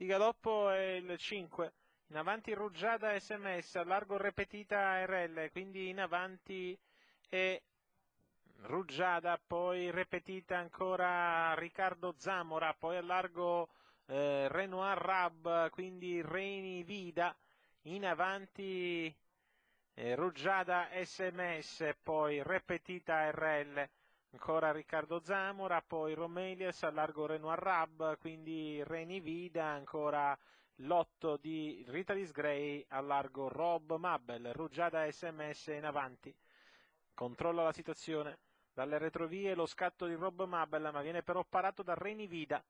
di Galoppo è il 5, in avanti Ruggiada SMS, allargo ripetita RL, quindi in avanti è Ruggiada, poi ripetita ancora Riccardo Zamora, poi allargo eh, Renoir Rab, quindi Reni Vida, in avanti eh, Ruggiada SMS, poi ripetita RL, ancora Riccardo Zamora, poi Romelius allargo Renoir Rab, quindi Reni Vida, ancora l'otto di Ritalis Grey, allargo Rob Mabel, Ruggiada SMS in avanti, controlla la situazione, dalle retrovie lo scatto di Rob Mabel ma viene però parato da Reni Vida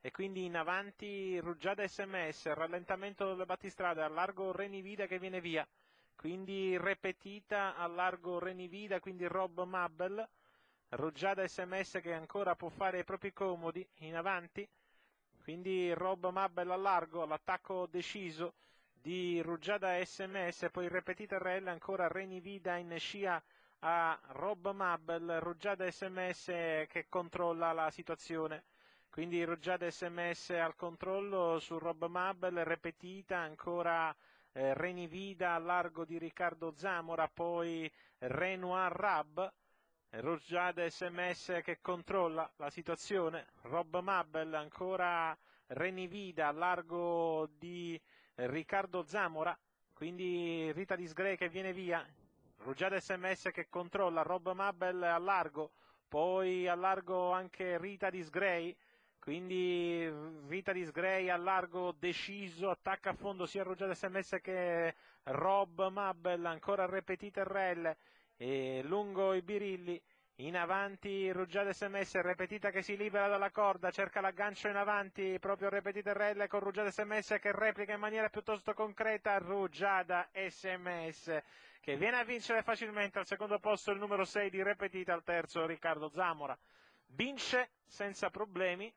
e quindi in avanti Ruggiada SMS, rallentamento delle battistrade allargo Reni Vida che viene via, quindi ripetita allargo Reni Vida, quindi Rob Mabel, Ruggiada sms che ancora può fare i propri comodi in avanti. Quindi Rob Mabel all'argo, l'attacco deciso di Ruggiada sms, poi ripetita RL ancora Reni Vida in scia a Rob Mabel, Ruggiada sms che controlla la situazione. Quindi Ruggiada sms al controllo su Rob Mabel, ripetita ancora eh, Vida al largo di Riccardo Zamora, poi Renoir Rab. Rojade SMS che controlla la situazione, Rob Mabel ancora Renivida a largo di Riccardo Zamora, quindi Rita Disgre che viene via, Rojade SMS che controlla, Rob Mabel a largo, poi a largo anche Rita Disgrey, quindi Rita Disgrey a largo deciso, attacca a fondo sia Rojade SMS che Rob Mabel, ancora ripetite RL, e lungo i birilli. In avanti Ruggiade SMS, Repetita che si libera dalla corda, cerca l'aggancio in avanti, proprio Repetita RL con Ruggiada SMS che replica in maniera piuttosto concreta Ruggiada SMS che viene a vincere facilmente al secondo posto il numero 6 di Repetita, al terzo Riccardo Zamora. Vince senza problemi